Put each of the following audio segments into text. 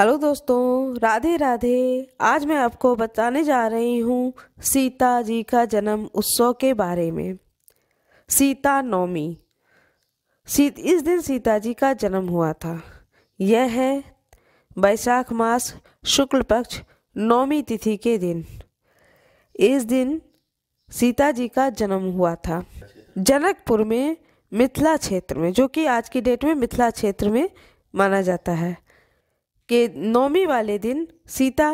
hello दोस्तों राधे राधे आज मैं आपको बताने जा रही हूँ सीता जी का जन्म उत्सव के बारे में सीता नवमी सी इस दिन सीता जी का जन्म हुआ था यह है वैशाख मास शुक्ल पक्ष नवमी तिथि के दिन इस दिन सीता जी का जन्म हुआ था जनकपुर में मिथिला क्षेत्र में जो कि आज की डेट में मिथिला क्षेत्र में माना जाता है के नौमी वाले दिन सीता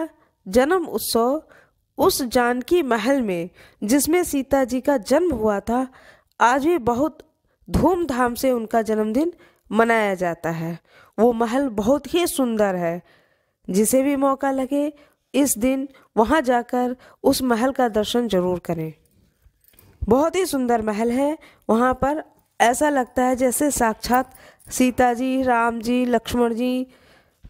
जन्म उत्सव उस जानकी महल में जिसमें सीता जी का जन्म हुआ था आज भी बहुत धूमधाम से उनका जन्मदिन मनाया जाता है वो महल बहुत ही सुंदर है जिसे भी मौका लगे इस दिन वहाँ जाकर उस महल का दर्शन जरूर करें बहुत ही सुंदर महल है वहाँ पर ऐसा लगता है जैसे साक्षात सीता जी राम जी लक्ष्मण जी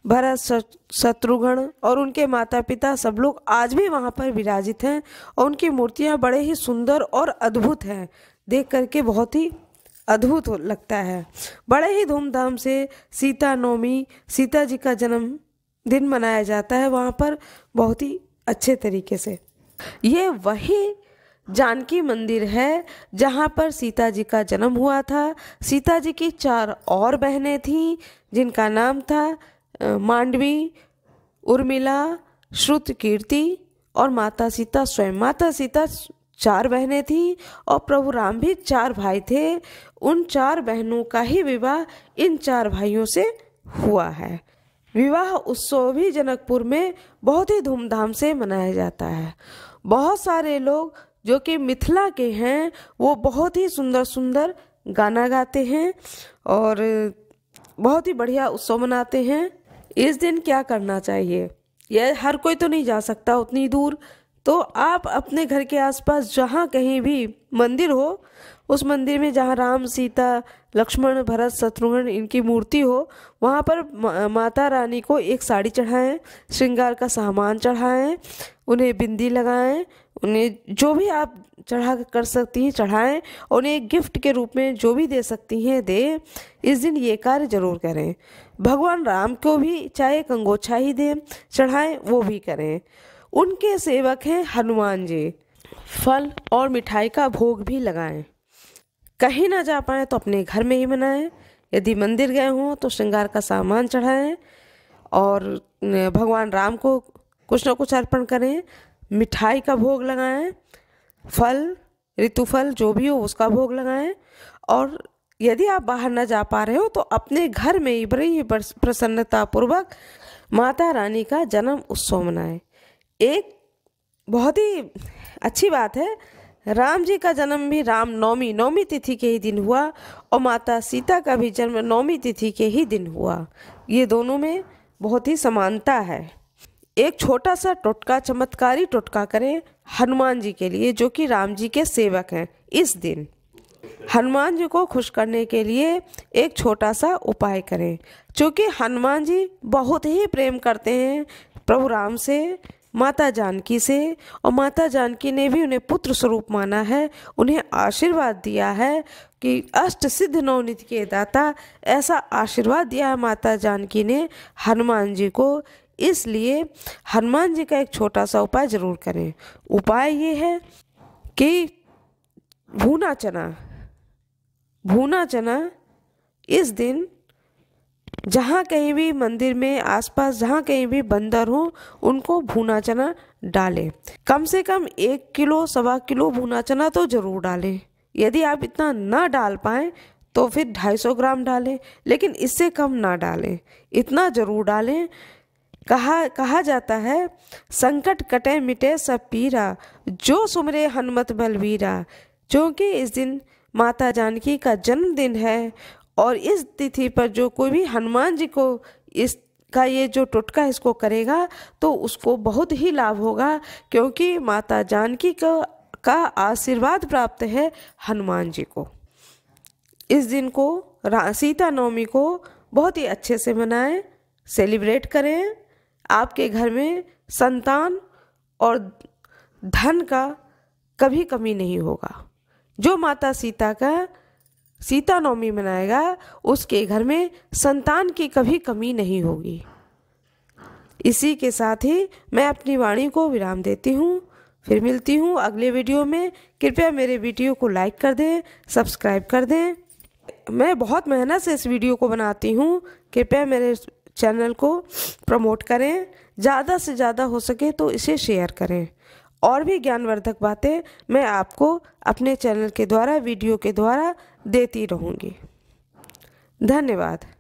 भरत शत्रुघ्न और उनके माता पिता सब लोग आज भी वहाँ पर विराजित हैं और उनकी मूर्तियाँ बड़े ही सुंदर और अद्भुत हैं देख करके बहुत ही अद्भुत लगता है बड़े ही धूमधाम से सीता नवमी सीता जी का जन्म दिन मनाया जाता है वहाँ पर बहुत ही अच्छे तरीके से ये वही जानकी मंदिर है जहाँ पर सीता जी का जन्म हुआ था सीता जी की चार और बहनें थीं जिनका नाम था मांडवी उर्मिला श्रुत कीर्ति और माता सीता स्वयं माता सीता चार बहनें थीं और प्रभु राम भी चार भाई थे उन चार बहनों का ही विवाह इन चार भाइयों से हुआ है विवाह उत्सव भी जनकपुर में बहुत ही धूमधाम से मनाया जाता है बहुत सारे लोग जो कि मिथिला के हैं वो बहुत ही सुंदर सुंदर गाना गाते हैं और बहुत ही बढ़िया उत्सव मनाते हैं इस दिन क्या करना चाहिए यह हर कोई तो नहीं जा सकता उतनी दूर तो आप अपने घर के आसपास जहाँ कहीं भी मंदिर हो उस मंदिर में जहाँ राम सीता लक्ष्मण भरत शत्रुघ्न इनकी मूर्ति हो वहाँ पर माता रानी को एक साड़ी चढ़ाएं श्रृंगार का सामान चढ़ाएं उन्हें बिंदी लगाएं उन्हें जो भी आप चढ़ा कर सकती हैं चढ़ाएं उन्हें गिफ्ट के रूप में जो भी दे सकती हैं दें इस दिन ये कार्य जरूर करें भगवान राम को भी चाहे कंगोछा ही दें चढ़ाएं वो भी करें उनके सेवक हैं हनुमान जी फल और मिठाई का भोग भी लगाएं कहीं ना जा पाएँ तो अपने घर में ही बनाएं यदि मंदिर गए हों तो श्रृंगार का सामान चढ़ाएं और भगवान राम को कुछ ना कुछ अर्पण करें मिठाई का भोग लगाएं फल ऋतुफल जो भी हो उसका भोग लगाएं और यदि आप बाहर ना जा पा रहे हो तो अपने घर में ही बड़ी प्रसन्नतापूर्वक माता रानी का जन्म उत्सव मनाएं एक बहुत ही अच्छी बात है राम जी का जन्म भी राम नवमी नवमी तिथि के ही दिन हुआ और माता सीता का भी जन्म नवमी तिथि के ही दिन हुआ ये दोनों में बहुत ही समानता है एक छोटा सा टोटका चमत्कारी टोटका करें हनुमान जी के लिए जो कि राम जी के सेवक हैं इस दिन हनुमान जी को खुश करने के लिए एक छोटा सा उपाय करें क्योंकि हनुमान जी बहुत ही प्रेम करते हैं प्रभु राम से माता जानकी से और माता जानकी ने भी उन्हें पुत्र स्वरूप माना है उन्हें आशीर्वाद दिया है कि अष्ट सिद्ध नवनीत के दाता ऐसा आशीर्वाद दिया है माता जानकी ने हनुमान जी को इसलिए हनुमान जी का एक छोटा सा उपाय ज़रूर करें उपाय ये है कि भूना चना भूना चना इस दिन जहाँ कहीं भी मंदिर में आसपास जहाँ कहीं भी बंदर हो उनको भुना चना डालें कम से कम एक किलो सवा किलो भुना चना तो ज़रूर डालें यदि आप इतना ना डाल पाएँ तो फिर 250 ग्राम डालें लेकिन इससे कम ना डालें इतना ज़रूर डालें कहा कहा जाता है संकट कटे मिटे सब पीरा जो सुमरे हनुमत बलवीरा क्योंकि इस दिन माता जानकी का जन्मदिन है और इस तिथि पर जो कोई भी हनुमान जी को इस का ये जो टुटका इसको करेगा तो उसको बहुत ही लाभ होगा क्योंकि माता जानकी का का आशीर्वाद प्राप्त है हनुमान जी को इस दिन को सीता नवमी को बहुत ही अच्छे से मनाएं सेलिब्रेट करें आपके घर में संतान और धन का कभी कमी नहीं होगा जो माता सीता का सीता नवमी मनाएगा उसके घर में संतान की कभी कमी नहीं होगी इसी के साथ ही मैं अपनी वाणी को विराम देती हूँ फिर मिलती हूँ अगले वीडियो में कृपया मेरे वीडियो को लाइक कर दें सब्सक्राइब कर दें मैं बहुत मेहनत से इस वीडियो को बनाती हूँ कृपया मेरे चैनल को प्रमोट करें ज़्यादा से ज़्यादा हो सके तो इसे शेयर करें और भी ज्ञानवर्धक बातें मैं आपको अपने चैनल के द्वारा वीडियो के द्वारा देती रहूँगी धन्यवाद